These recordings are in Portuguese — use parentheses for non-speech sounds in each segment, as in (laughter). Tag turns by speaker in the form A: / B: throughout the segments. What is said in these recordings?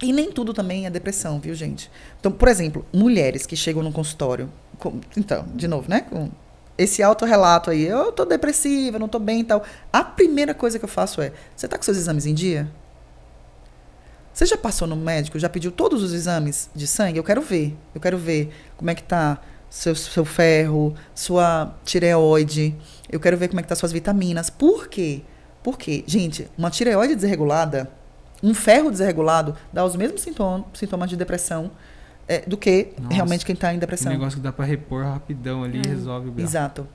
A: E nem tudo também é depressão, viu, gente? Então, por exemplo, mulheres que chegam no consultório. Com, então, de novo, né? Com esse autorrelato aí, eu tô depressiva, não tô bem e tal. A primeira coisa que eu faço é: você tá com seus exames em dia? Você já passou no médico? Já pediu todos os exames de sangue? Eu quero ver. Eu quero ver como é que tá seu, seu ferro, sua tireoide. Eu quero ver como é que tá suas vitaminas. Por quê? Porque, gente, uma tireoide desregulada um ferro desregulado dá os mesmos sintoma, sintomas de depressão é, do que Nossa, realmente quem está em depressão. Um negócio que dá para repor rapidão ali e é. resolve o Exato.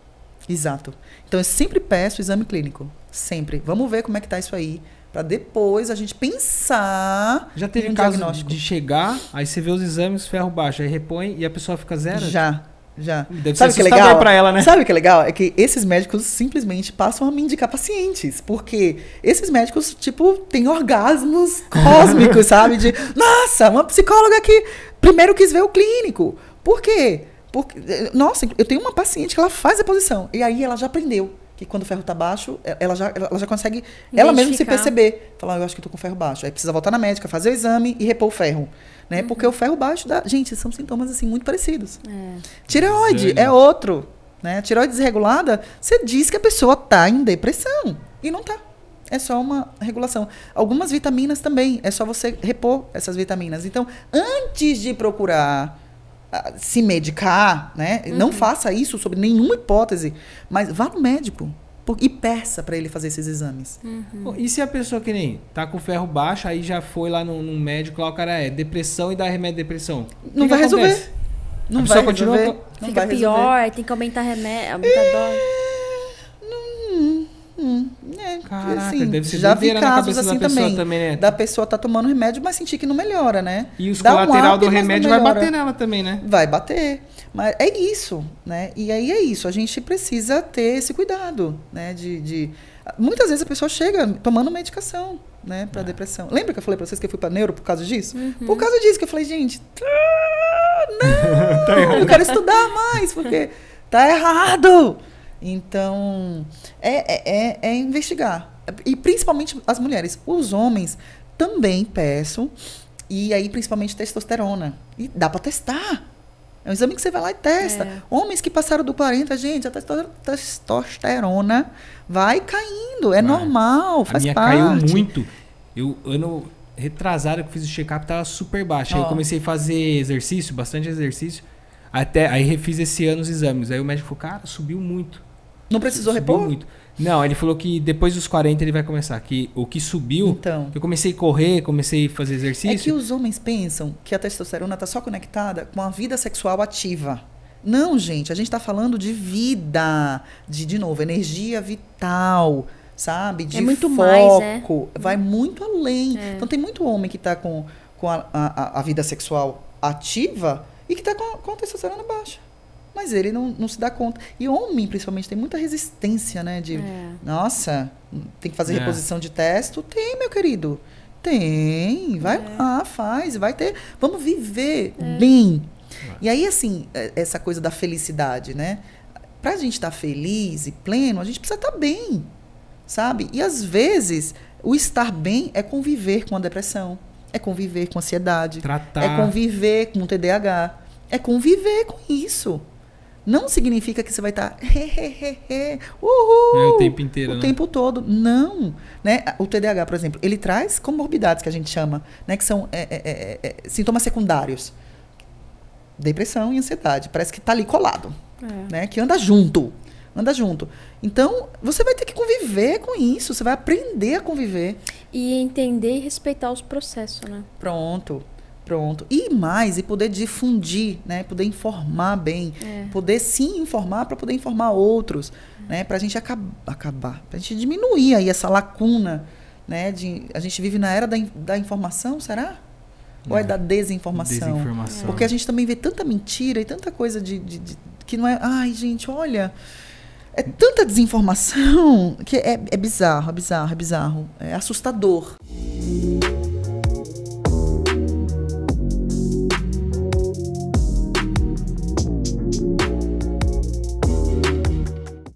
A: Exato. Então eu sempre peço exame clínico. Sempre. Vamos ver como é que tá isso aí. para depois a gente pensar. Já teve um caso de chegar, aí você vê os exames, ferro baixo, aí repõe e a pessoa fica zero? Já. Já. Deve Sabe ser que é legal? Pra ela, né? Sabe o que é legal? É que esses médicos simplesmente passam a me indicar pacientes. Porque esses médicos, tipo, têm orgasmos (laughs) cósmicos, sabe? De, nossa, uma psicóloga que primeiro quis ver o clínico. Por quê? Porque, eh, nossa, eu tenho uma paciente que ela faz a posição. E aí ela já aprendeu que quando o ferro está baixo, é, ela já, ela já consegue ela mesma se perceber. Falar, ah, eu acho que estou com ferro baixo. Aí precisa voltar na médica, fazer o exame e repor o ferro. Né? Uhum. Porque o ferro baixo dá. Gente, são sintomas assim muito parecidos. É. Tireoide Sim. é outro. Né? Tireoide desregulada, você diz que a pessoa está em depressão. E não está é só uma regulação. Algumas vitaminas também, é só você repor essas vitaminas. Então, antes de procurar se medicar, né? Uhum. Não faça isso sobre nenhuma hipótese, mas vá no médico e peça para ele fazer esses exames. Uhum. E se a pessoa que nem tá com ferro baixo, aí já foi lá no, no médico, lá o cara é depressão e dá remédio de depressão. Não vai resolver. Não vai resolver. Continua... Não Fica resolver. pior, tem que aumentar remédio, aumentar e... dose. Caraca, assim, deve ser já vi casos assim também, também né? Da pessoa tá tomando remédio, mas sentir que não melhora, né? E os Dá colateral um do remédio vai bater nela também, né? Vai bater. Mas é isso, né? E aí é isso. A gente precisa ter esse cuidado, né? De, de... Muitas vezes a pessoa chega tomando medicação, né? Pra é. depressão. Lembra que eu falei pra vocês que eu fui pra neuro por causa disso? Uhum. Por causa disso que eu falei, gente... Tá, (laughs) não! Tá eu quero estudar mais, porque tá errado! Então, é, é, é, é investigar. E principalmente as mulheres. Os homens também peçam. E aí, principalmente testosterona. E dá para testar. É um exame que você vai lá e testa. É. Homens que passaram do 40, gente, a testosterona vai caindo. É vai. normal, faz a minha parte. caiu muito. Eu, ano retrasado que fiz o check-up, tava super baixo. Aí eu comecei a fazer exercício, bastante exercício. Até, aí refiz esse ano os exames. Aí o médico falou, cara, subiu muito. Não precisou repor? Muito. Não, ele falou que depois dos 40 ele vai começar. Que o que subiu. Então. Que eu comecei a correr, comecei a fazer exercício. É que os homens pensam que a testosterona está só conectada com a vida sexual ativa. Não, gente, a gente está falando de vida, de, de novo, energia vital, sabe? De é muito né? foco. Mais, é. Vai muito além. É. Então tem muito homem que está com, com a, a, a, vida sexual ativa e que está com, com a testosterona baixa mas ele não, não se dá conta. E homem, principalmente, tem muita resistência, né? De, é. nossa, tem que fazer é. reposição de texto? Tem, meu querido. Tem. Vai é. lá, faz, vai ter. Vamos viver é. bem. É. E aí, assim, é, essa coisa da felicidade, né? Pra gente estar tá feliz e pleno, a gente precisa estar tá bem, sabe? E às vezes, o estar bem é conviver com a depressão, é conviver com a ansiedade, Tratar. é conviver com o TDAH, é conviver com isso não significa que você vai tá, estar uhul, é o tempo inteiro, o né? tempo todo. Não, né? O TDAH, por exemplo, ele traz comorbidades que a gente chama, né? Que são é, é, é, é, é sintomas secundários, depressão e ansiedade. Parece que está ali colado, é. né? Que anda junto, anda junto. Então você vai ter que conviver com isso, você vai aprender a conviver e entender e respeitar os processos, né? Pronto. Pronto. E mais, e poder difundir, né? Poder informar bem. É. Poder sim informar para poder informar outros, é. né? Para a gente acab acabar, para a gente diminuir aí essa lacuna, né? De, a gente vive na era da, in da informação, será? É. Ou é da desinformação? desinformação? Porque a gente também vê tanta mentira e tanta coisa de, de, de que não é... Ai, gente, olha... É tanta desinformação que é, é bizarro, é bizarro, é bizarro. É assustador.